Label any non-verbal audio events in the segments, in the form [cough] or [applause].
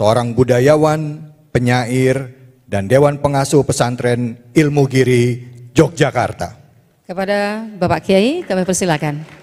seorang budayawan, penyair, dan Dewan Pengasuh Pesantren Ilmu Giri, Yogyakarta. Kepada Bapak Kiai kami persilakan.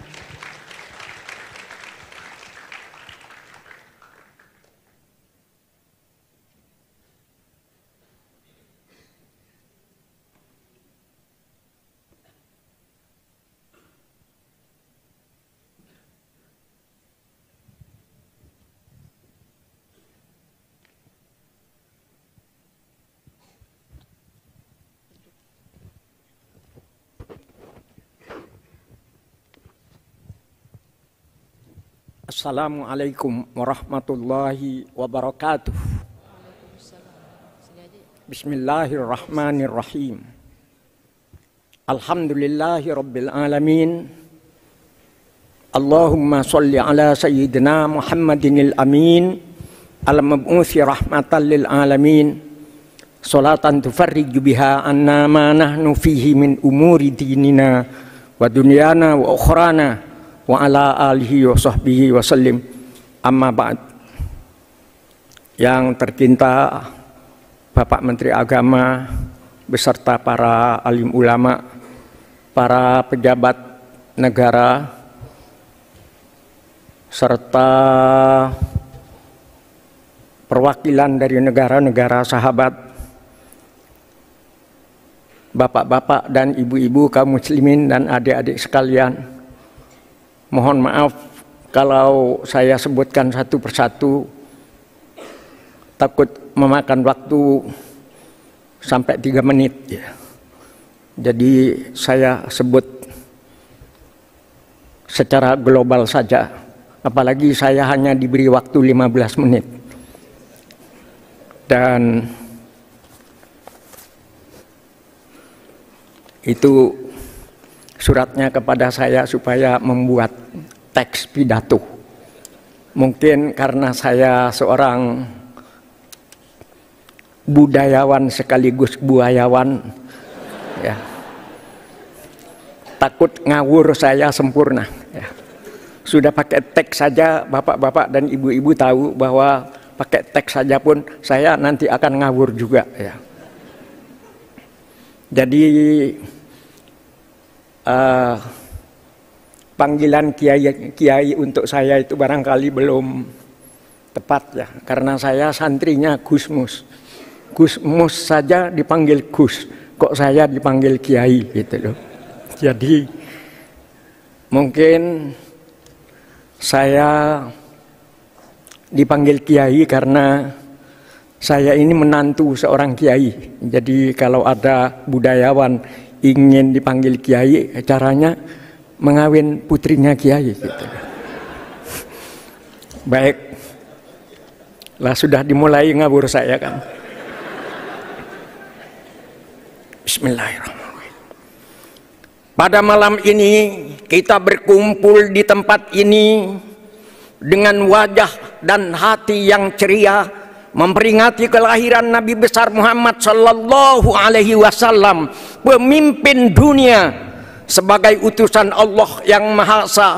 Assalamualaikum warahmatullahi wabarakatuh. Bismillahirrahmanirrahim. Alhamdulillahi rabbil alamin. Allahumma salli ala sayyidina Muhammadinil amin. Al-mab'uthi rahmatan lil alamin. Salatan tufarriju biha anna ma nahnu fihi min umuri dinina wa dunyana wa ukhrana wa ala alihi wa sahbihi wa sallim amma ba'd yang tercinta Bapak Menteri Agama beserta para alim ulama para pejabat negara serta perwakilan dari negara-negara sahabat bapak-bapak dan ibu-ibu kaum muslimin dan adik-adik sekalian Mohon maaf kalau saya sebutkan satu persatu, takut memakan waktu sampai tiga menit. Ya. Jadi saya sebut secara global saja, apalagi saya hanya diberi waktu 15 menit. Dan itu suratnya kepada saya supaya membuat teks pidato. Mungkin karena saya seorang budayawan sekaligus buayawan, ya. takut ngawur saya sempurna. Ya. Sudah pakai teks saja, bapak-bapak dan ibu-ibu tahu bahwa pakai teks saja pun saya nanti akan ngawur juga. Ya. Jadi uh, panggilan kiai kiai untuk saya itu barangkali belum tepat ya karena saya santrinya Gusmus. Gusmus saja dipanggil Gus, kok saya dipanggil kiai gitu loh. Jadi mungkin saya dipanggil kiai karena saya ini menantu seorang kiai. Jadi kalau ada budayawan ingin dipanggil kiai caranya mengawin putrinya kiai gitu. Baik. Lah sudah dimulai ngabur saya kan. Bismillahirrahmanirrahim. Pada malam ini kita berkumpul di tempat ini dengan wajah dan hati yang ceria memperingati kelahiran Nabi besar Muhammad sallallahu alaihi wasallam pemimpin dunia sebagai utusan Allah yang Maha Esa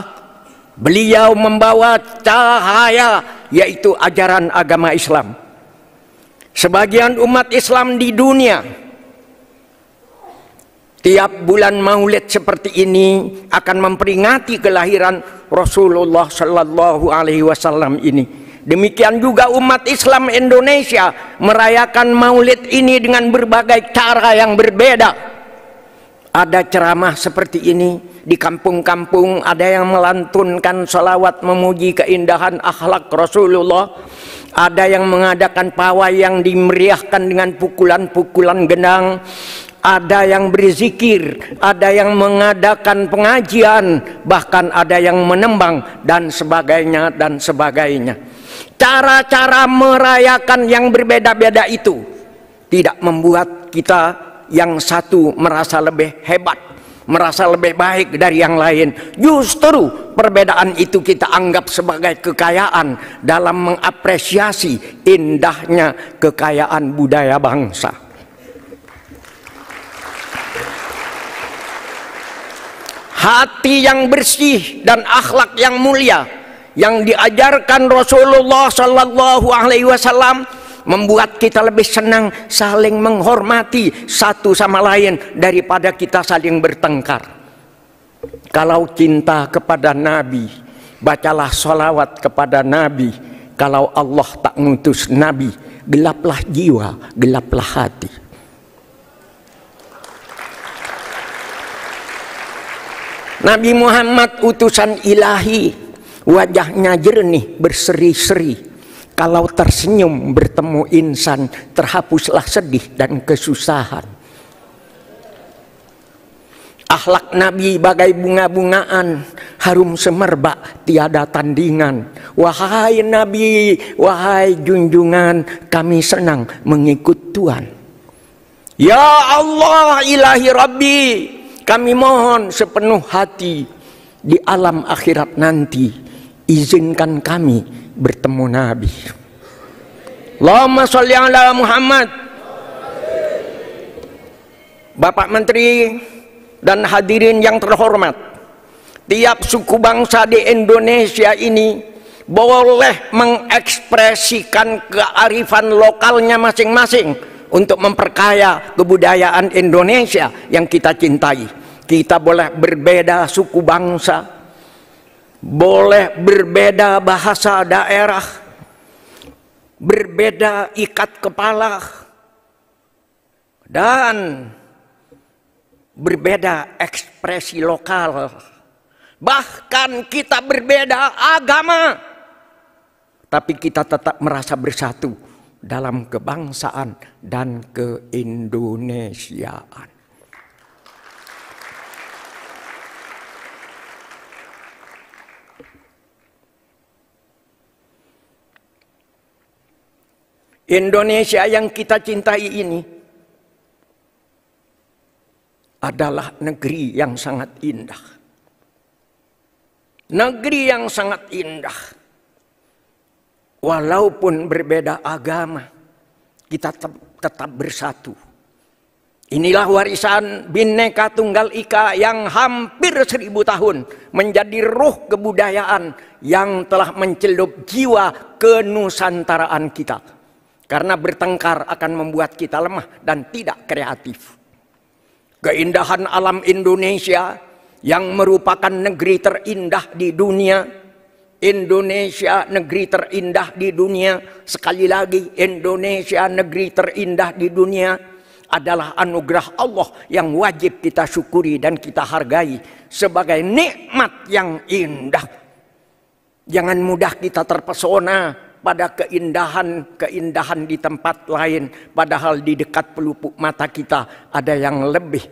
beliau membawa cahaya yaitu ajaran agama Islam sebagian umat Islam di dunia tiap bulan maulid seperti ini akan memperingati kelahiran Rasulullah sallallahu alaihi wasallam ini Demikian juga umat Islam Indonesia merayakan maulid ini dengan berbagai cara yang berbeda ada ceramah seperti ini di kampung-kampung ada yang melantunkan salawat memuji keindahan akhlak Rasulullah ada yang mengadakan pawai yang dimeriahkan dengan pukulan-pukulan gendang, ada yang berzikir, ada yang mengadakan pengajian, bahkan ada yang menembang dan sebagainya dan sebagainya. Cara-cara merayakan yang berbeda-beda itu tidak membuat kita yang satu merasa lebih hebat, merasa lebih baik dari yang lain. Justru perbedaan itu kita anggap sebagai kekayaan dalam mengapresiasi indahnya kekayaan budaya bangsa. Hati yang bersih dan akhlak yang mulia yang diajarkan Rasulullah Sallallahu Alaihi Wasallam membuat kita lebih senang saling menghormati satu sama lain daripada kita saling bertengkar. Kalau cinta kepada Nabi, bacalah sholawat kepada Nabi. Kalau Allah tak ngutus Nabi, gelaplah jiwa, gelaplah hati. Nabi Muhammad utusan ilahi, wajahnya jernih berseri-seri kalau tersenyum bertemu insan, terhapuslah sedih dan kesusahan. Akhlak Nabi bagai bunga-bungaan, harum semerbak, tiada tandingan. Wahai Nabi, wahai junjungan, kami senang mengikut Tuhan. Ya Allah ilahi Rabbi, kami mohon sepenuh hati di alam akhirat nanti izinkan kami bertemu Nabi. Allahumma sholli ala Muhammad. Bapak Menteri dan hadirin yang terhormat. Tiap suku bangsa di Indonesia ini boleh mengekspresikan kearifan lokalnya masing-masing untuk memperkaya kebudayaan Indonesia yang kita cintai. Kita boleh berbeda suku bangsa, boleh berbeda bahasa daerah, berbeda ikat kepala, dan berbeda ekspresi lokal. Bahkan kita berbeda agama, tapi kita tetap merasa bersatu dalam kebangsaan dan keindonesiaan. Indonesia yang kita cintai ini adalah negeri yang sangat indah. Negeri yang sangat indah. Walaupun berbeda agama, kita tetap bersatu. Inilah warisan Bhinneka Tunggal Ika yang hampir seribu tahun menjadi ruh kebudayaan yang telah mencelup jiwa kenusantaraan kita. Karena bertengkar akan membuat kita lemah dan tidak kreatif. Keindahan alam Indonesia yang merupakan negeri terindah di dunia. Indonesia negeri terindah di dunia. Sekali lagi Indonesia negeri terindah di dunia adalah anugerah Allah yang wajib kita syukuri dan kita hargai sebagai nikmat yang indah. Jangan mudah kita terpesona pada keindahan-keindahan di tempat lain, padahal di dekat pelupuk mata kita ada yang lebih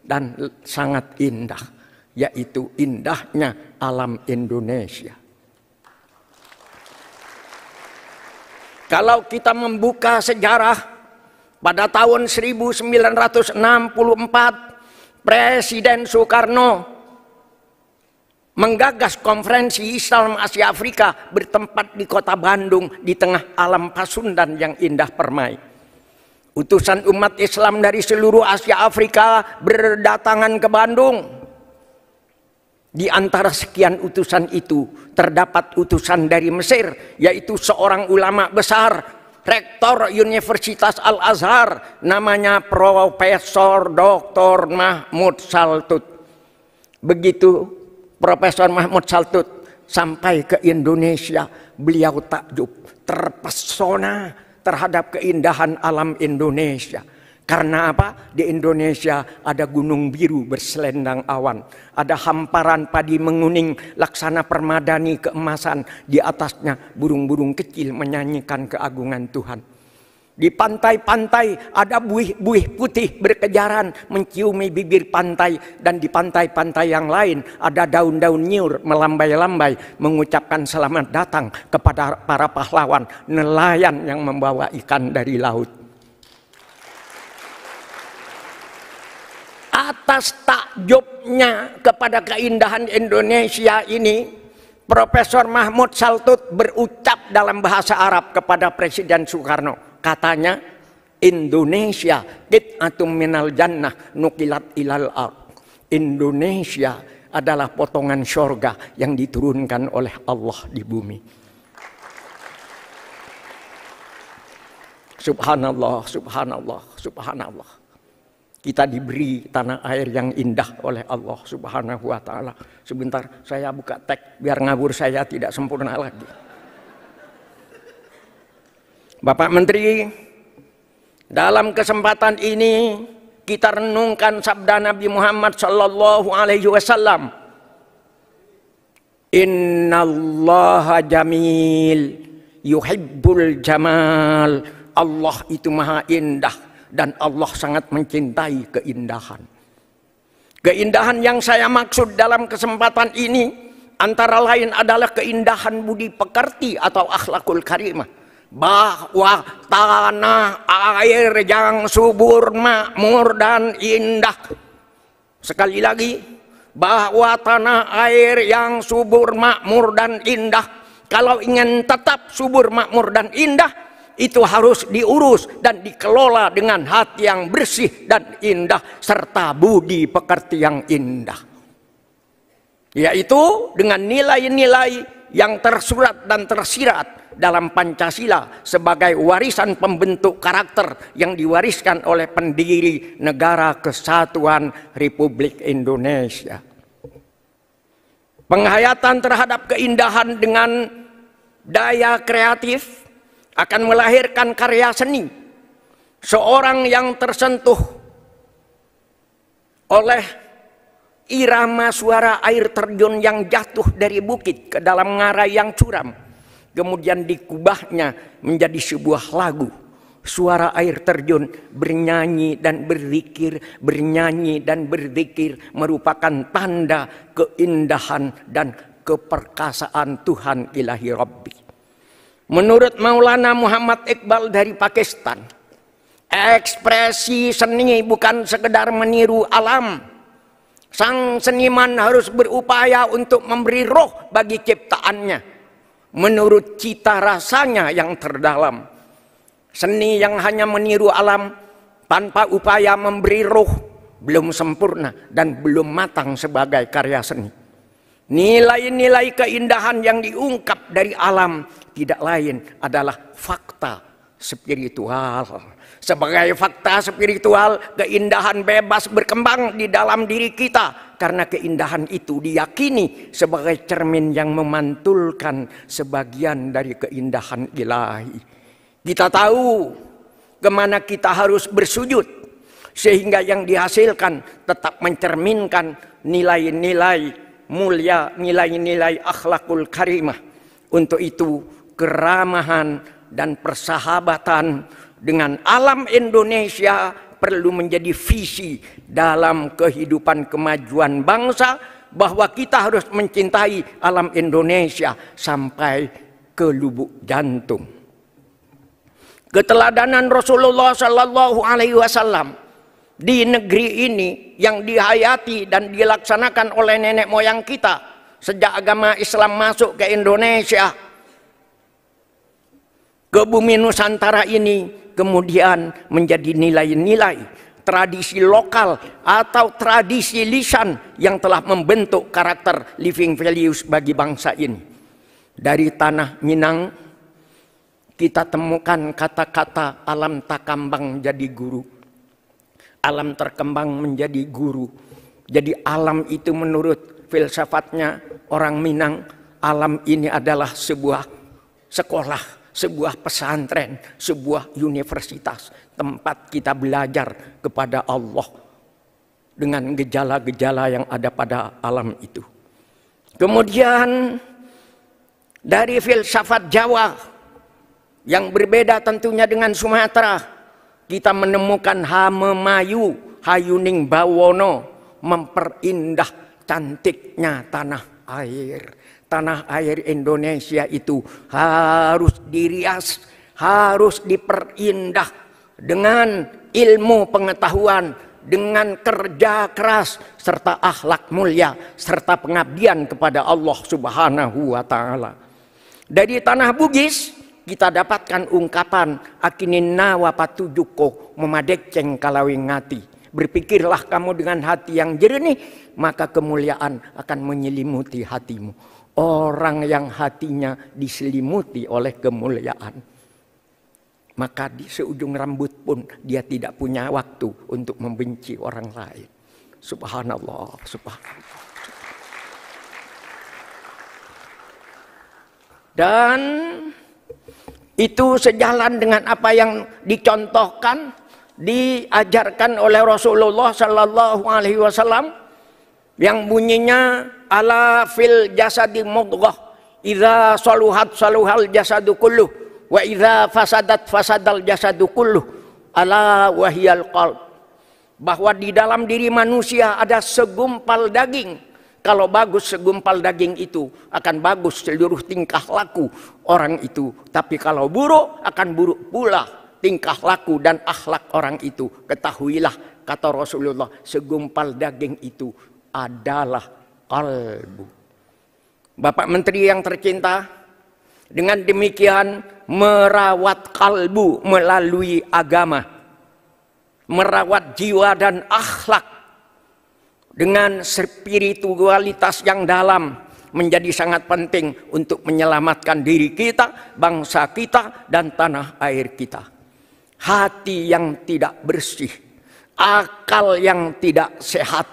dan sangat indah, yaitu indahnya alam Indonesia. Kalau kita membuka sejarah pada tahun 1964, Presiden Soekarno menggagas konferensi Islam Asia Afrika bertempat di kota Bandung di tengah alam Pasundan yang indah permai. Utusan umat Islam dari seluruh Asia Afrika berdatangan ke Bandung. Di antara sekian utusan itu terdapat utusan dari Mesir yaitu seorang ulama besar Rektor Universitas Al-Azhar namanya Profesor Dr. Mahmud Saltut. Begitu Profesor Mahmud Saltut sampai ke Indonesia, beliau takjub, terpesona terhadap keindahan alam Indonesia. Karena apa? Di Indonesia ada gunung biru berselendang awan, ada hamparan padi menguning, laksana permadani keemasan, di atasnya burung-burung kecil menyanyikan keagungan Tuhan. Di pantai-pantai ada buih-buih putih berkejaran menciumi bibir pantai dan di pantai-pantai yang lain ada daun-daun nyur melambai-lambai mengucapkan selamat datang kepada para pahlawan nelayan yang membawa ikan dari laut. Atas takjubnya kepada keindahan Indonesia ini, Profesor Mahmud Saltut berucap dalam bahasa Arab kepada Presiden Soekarno katanya Indonesia kit atau minal jannah nukilat ilal ar. Indonesia adalah potongan syurga yang diturunkan oleh Allah di bumi. Subhanallah, subhanallah, subhanallah. Kita diberi tanah air yang indah oleh Allah subhanahu wa ta'ala. Sebentar saya buka teks biar ngabur saya tidak sempurna lagi. Bapak Menteri, dalam kesempatan ini kita renungkan sabda Nabi Muhammad sallallahu alaihi wasallam. Inna Allah jamil yuhibbul jamal. Allah itu maha indah dan Allah sangat mencintai keindahan. Keindahan yang saya maksud dalam kesempatan ini antara lain adalah keindahan budi pekerti atau akhlakul karimah bahwa tanah air yang subur makmur dan indah sekali lagi bahwa tanah air yang subur makmur dan indah kalau ingin tetap subur makmur dan indah itu harus diurus dan dikelola dengan hati yang bersih dan indah serta budi pekerti yang indah yaitu dengan nilai-nilai yang tersurat dan tersirat dalam Pancasila sebagai warisan pembentuk karakter yang diwariskan oleh pendiri negara kesatuan Republik Indonesia. Penghayatan terhadap keindahan dengan daya kreatif akan melahirkan karya seni. Seorang yang tersentuh oleh irama suara air terjun yang jatuh dari bukit ke dalam ngarai yang curam kemudian dikubahnya menjadi sebuah lagu. Suara air terjun bernyanyi dan berzikir, bernyanyi dan berzikir merupakan tanda keindahan dan keperkasaan Tuhan ilahi Rabbi. Menurut Maulana Muhammad Iqbal dari Pakistan, ekspresi seni bukan sekedar meniru alam, Sang seniman harus berupaya untuk memberi roh bagi ciptaannya menurut cita rasanya yang terdalam. Seni yang hanya meniru alam tanpa upaya memberi ruh belum sempurna dan belum matang sebagai karya seni. Nilai-nilai keindahan yang diungkap dari alam tidak lain adalah fakta spiritual. Sebagai fakta spiritual, keindahan bebas berkembang di dalam diri kita karena keindahan itu diyakini sebagai cermin yang memantulkan sebagian dari keindahan ilahi. Kita tahu kemana kita harus bersujud sehingga yang dihasilkan tetap mencerminkan nilai-nilai mulia, nilai-nilai akhlakul karimah. Untuk itu keramahan dan persahabatan dengan alam Indonesia perlu menjadi visi dalam kehidupan kemajuan bangsa bahwa kita harus mencintai alam Indonesia sampai ke lubuk jantung. Keteladanan Rasulullah Sallallahu Alaihi Wasallam di negeri ini yang dihayati dan dilaksanakan oleh nenek moyang kita sejak agama Islam masuk ke Indonesia ke bumi Nusantara ini kemudian menjadi nilai-nilai tradisi lokal atau tradisi lisan yang telah membentuk karakter living values bagi bangsa ini. Dari tanah Minang kita temukan kata-kata alam takambang jadi guru. Alam terkembang menjadi guru. Jadi alam itu menurut filsafatnya orang Minang, alam ini adalah sebuah sekolah sebuah pesantren, sebuah universitas, tempat kita belajar kepada Allah dengan gejala-gejala yang ada pada alam itu. Kemudian dari filsafat Jawa yang berbeda tentunya dengan Sumatera, kita menemukan Mayu Hayuning Bawono memperindah cantiknya tanah air tanah air Indonesia itu harus dirias, harus diperindah dengan ilmu pengetahuan, dengan kerja keras serta akhlak mulia serta pengabdian kepada Allah Subhanahu wa taala. Dari tanah Bugis kita dapatkan ungkapan akinin nawa patujuko memadek cengkalawi ngati. Berpikirlah kamu dengan hati yang jernih, maka kemuliaan akan menyelimuti hatimu. Orang yang hatinya diselimuti oleh kemuliaan. Maka di seujung rambut pun dia tidak punya waktu untuk membenci orang lain. Subhanallah, subhanallah. Dan itu sejalan dengan apa yang dicontohkan, diajarkan oleh Rasulullah Sallallahu Alaihi Wasallam yang bunyinya ala fil jasadi mudghah idza saluhat saluhal jasadu kullu wa idza fasadat fasadal jasadu kullu ala wahiyal qalb bahwa di dalam diri manusia ada segumpal daging kalau bagus segumpal daging itu akan bagus seluruh tingkah laku orang itu tapi kalau buruk akan buruk pula tingkah laku dan akhlak orang itu ketahuilah kata Rasulullah segumpal daging itu adalah Kalbu, Bapak Menteri yang tercinta, dengan demikian merawat kalbu melalui agama, merawat jiwa dan akhlak dengan spiritualitas yang dalam menjadi sangat penting untuk menyelamatkan diri kita, bangsa kita, dan tanah air kita. Hati yang tidak bersih, akal yang tidak sehat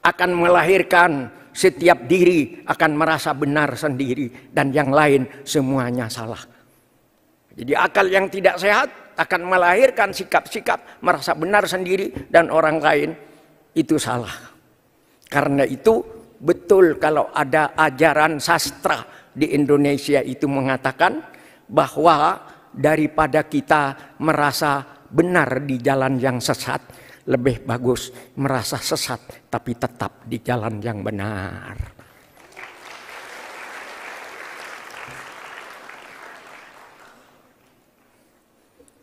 akan melahirkan setiap diri akan merasa benar sendiri dan yang lain semuanya salah. Jadi akal yang tidak sehat akan melahirkan sikap-sikap merasa benar sendiri dan orang lain itu salah. Karena itu betul kalau ada ajaran sastra di Indonesia itu mengatakan bahwa daripada kita merasa benar di jalan yang sesat, lebih bagus merasa sesat tapi tetap di jalan yang benar.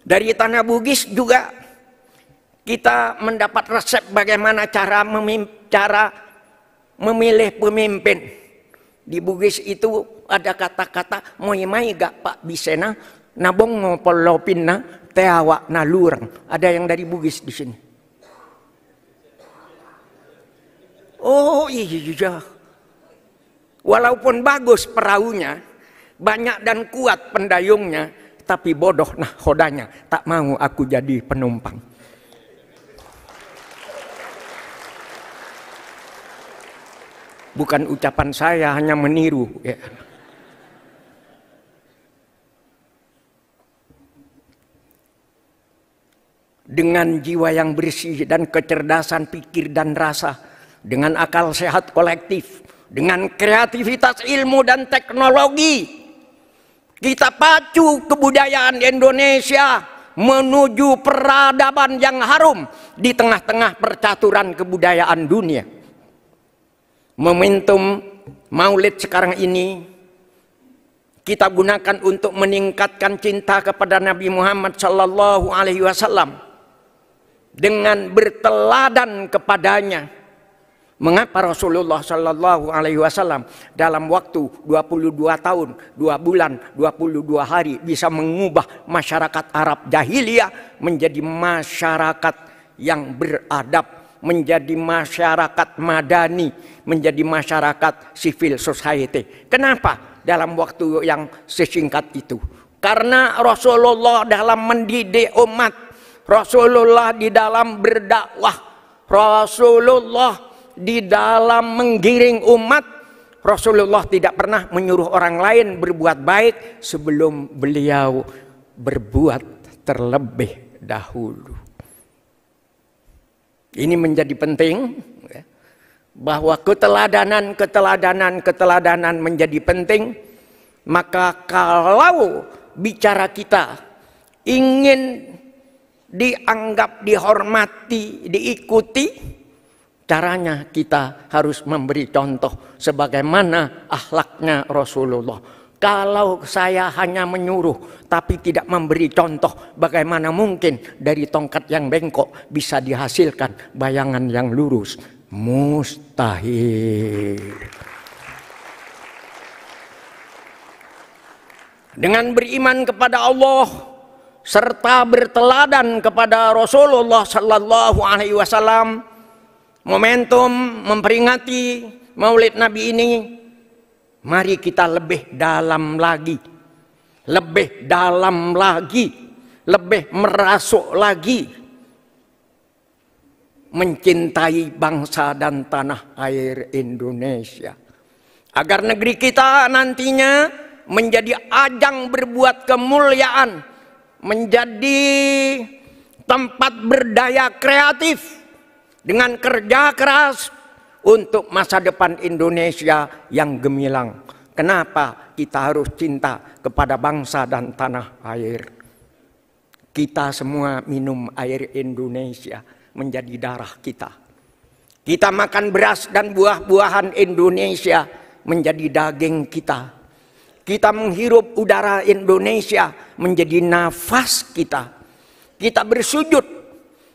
Dari tanah Bugis juga kita mendapat resep bagaimana cara memim cara memilih pemimpin. Di Bugis itu ada kata-kata moimai gak Pak Bisena nabong ngopolopinna na teawa nalurang. Ada yang dari Bugis di sini. Oh iya, iya, iya, iya Walaupun bagus perahunya, banyak dan kuat pendayungnya, tapi bodoh nah hodanya. Tak mau aku jadi penumpang. Bukan ucapan saya, hanya meniru. Ya. Dengan jiwa yang bersih dan kecerdasan pikir dan rasa, dengan akal sehat kolektif, dengan kreativitas ilmu dan teknologi. Kita pacu kebudayaan Indonesia menuju peradaban yang harum di tengah-tengah percaturan kebudayaan dunia. Momentum maulid sekarang ini kita gunakan untuk meningkatkan cinta kepada Nabi Muhammad sallallahu alaihi wasallam dengan berteladan kepadanya Mengapa Rasulullah Shallallahu Alaihi Wasallam dalam waktu 22 tahun, 2 bulan, 22 hari bisa mengubah masyarakat Arab jahiliyah menjadi masyarakat yang beradab, menjadi masyarakat madani, menjadi masyarakat civil society. Kenapa dalam waktu yang sesingkat itu? Karena Rasulullah dalam mendidik umat, Rasulullah di dalam berdakwah, Rasulullah di dalam menggiring umat, Rasulullah tidak pernah menyuruh orang lain berbuat baik sebelum beliau berbuat terlebih dahulu. Ini menjadi penting ya, bahwa keteladanan, keteladanan, keteladanan menjadi penting. Maka kalau bicara kita ingin dianggap, dihormati, diikuti, caranya kita harus memberi contoh sebagaimana akhlaknya Rasulullah. Kalau saya hanya menyuruh tapi tidak memberi contoh bagaimana mungkin dari tongkat yang bengkok bisa dihasilkan bayangan yang lurus. Mustahil. Dengan beriman kepada Allah serta berteladan kepada Rasulullah sallallahu alaihi wasallam momentum memperingati Maulid Nabi ini, mari kita lebih dalam lagi, lebih dalam lagi, lebih merasuk lagi, mencintai bangsa dan tanah air Indonesia, agar negeri kita nantinya menjadi ajang berbuat kemuliaan, menjadi tempat berdaya kreatif dengan kerja keras untuk masa depan Indonesia yang gemilang. Kenapa kita harus cinta kepada bangsa dan tanah air? Kita semua minum air Indonesia menjadi darah kita. Kita makan beras dan buah-buahan Indonesia menjadi daging kita. Kita menghirup udara Indonesia menjadi nafas kita. Kita bersujud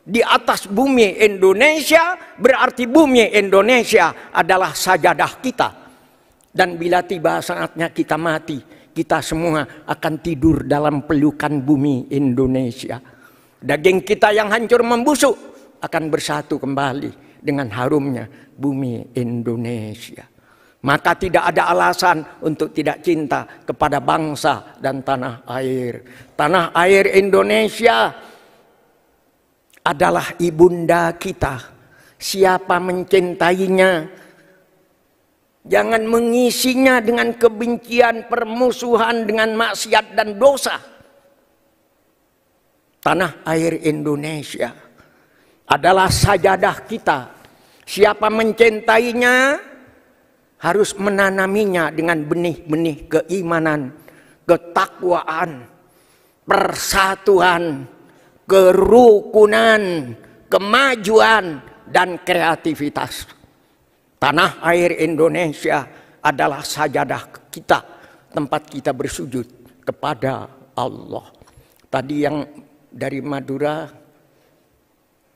di atas bumi Indonesia berarti bumi Indonesia adalah sajadah kita. Dan bila tiba saatnya kita mati, kita semua akan tidur dalam pelukan bumi Indonesia. Daging kita yang hancur membusuk akan bersatu kembali dengan harumnya bumi Indonesia. Maka tidak ada alasan untuk tidak cinta kepada bangsa dan tanah air. Tanah air Indonesia adalah ibunda kita. Siapa mencintainya, jangan mengisinya dengan kebencian, permusuhan, dengan maksiat dan dosa. Tanah air Indonesia adalah sajadah kita. Siapa mencintainya harus menanaminya dengan benih-benih keimanan, ketakwaan, persatuan, kerukunan, kemajuan, dan kreativitas. Tanah air Indonesia adalah sajadah kita, tempat kita bersujud kepada Allah. Tadi yang dari Madura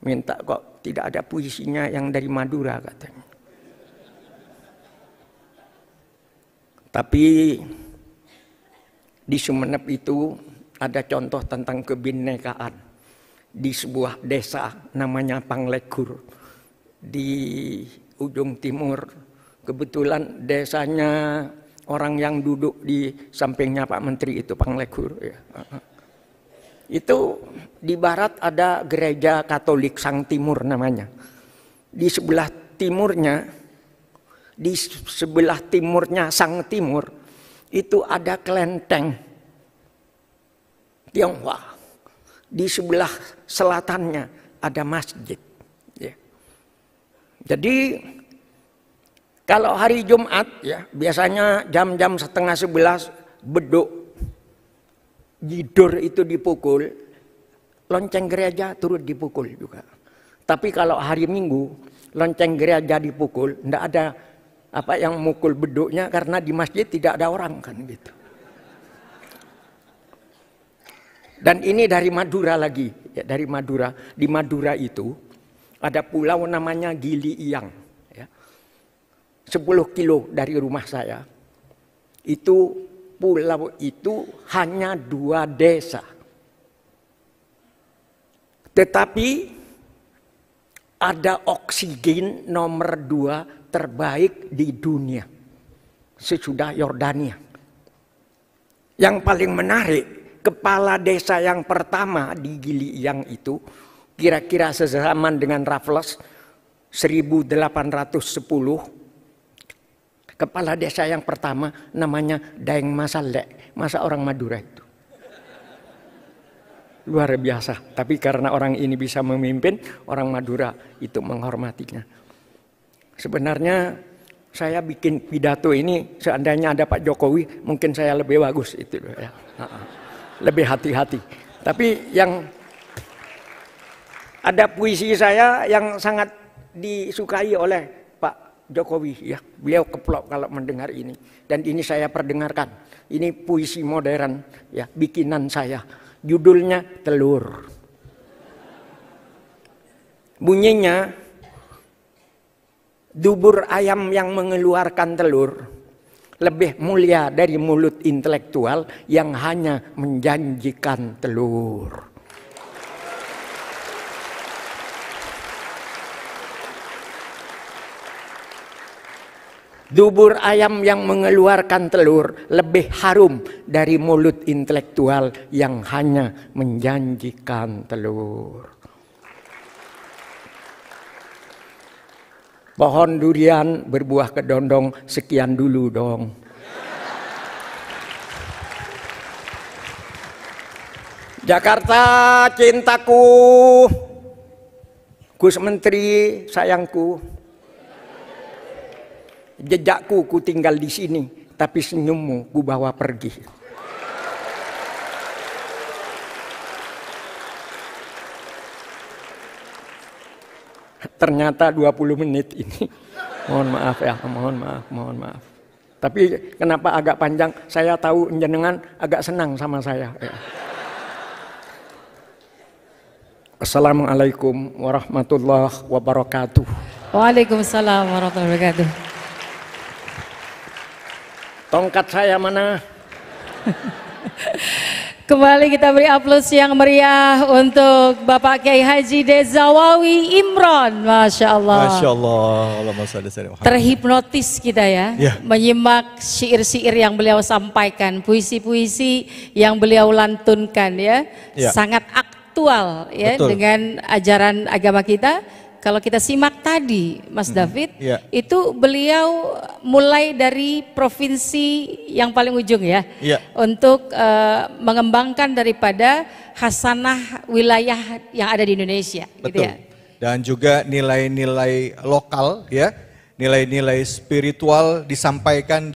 minta kok tidak ada puisinya yang dari Madura katanya. Tapi di Sumeneb itu ada contoh tentang kebinekaan di sebuah desa namanya Panglekur di ujung timur. Kebetulan desanya orang yang duduk di sampingnya Pak Menteri itu Panglekur ya. Itu di barat ada gereja Katolik Sang Timur namanya. Di sebelah timurnya di sebelah timurnya Sang Timur itu ada kelenteng Tionghoa di sebelah selatannya ada masjid. Ya. Jadi kalau hari Jumat ya biasanya jam-jam setengah sebelas beduk jidur itu dipukul, lonceng gereja turut dipukul juga. Tapi kalau hari Minggu lonceng gereja dipukul, ndak ada apa yang mukul beduknya karena di masjid tidak ada orang kan gitu. Dan ini dari Madura lagi, ya, dari Madura. Di Madura itu ada pulau namanya Gili Iyang. Ya. 10 kilo dari rumah saya. Itu pulau itu hanya dua desa. Tetapi ada oksigen nomor dua terbaik di dunia sesudah Yordania. Yang paling menarik kepala desa yang pertama di Gili Yang itu kira-kira sezaman dengan Raffles 1810 kepala desa yang pertama namanya Daeng Masalek masa orang Madura itu luar biasa tapi karena orang ini bisa memimpin orang Madura itu menghormatinya sebenarnya saya bikin pidato ini seandainya ada Pak Jokowi mungkin saya lebih bagus itu ya lebih hati-hati. Tapi yang ada puisi saya yang sangat disukai oleh Pak Jokowi ya. Beliau keplok kalau mendengar ini dan ini saya perdengarkan. Ini puisi modern ya bikinan saya. Judulnya Telur. Bunyinya dubur ayam yang mengeluarkan telur lebih mulia dari mulut intelektual yang hanya menjanjikan telur. Dubur ayam yang mengeluarkan telur lebih harum dari mulut intelektual yang hanya menjanjikan telur. Pohon durian berbuah kedondong sekian dulu dong. Jakarta cintaku. Gus Menteri sayangku. Jejakku ku tinggal di sini, tapi senyummu ku bawa pergi. Ternyata 20 menit ini. [laughs] Mohon maaf ya, mohon maaf, mohon maaf. Tapi kenapa agak panjang? Saya tahu jenengan agak senang sama saya. Ya. Assalamualaikum warahmatullahi wabarakatuh. Waalaikumsalam warahmatullahi wabarakatuh. Tongkat saya mana? [laughs] Kembali kita beri aplaus yang meriah untuk Bapak Kiai Haji Dezawawi Imron. Masya Allah. Masya Allah. Terhipnotis kita ya, ya. menyimak syair-syair yang beliau sampaikan, puisi-puisi yang beliau lantunkan ya, ya. sangat aktual ya Betul. dengan ajaran agama kita kalau kita simak tadi, Mas -hmm. David, yeah. itu beliau mulai dari provinsi yang paling ujung ya, yeah. untuk uh, mengembangkan daripada hasanah wilayah yang ada di Indonesia. Gitu Betul. Gitu ya. Dan juga nilai-nilai lokal ya, nilai-nilai spiritual disampaikan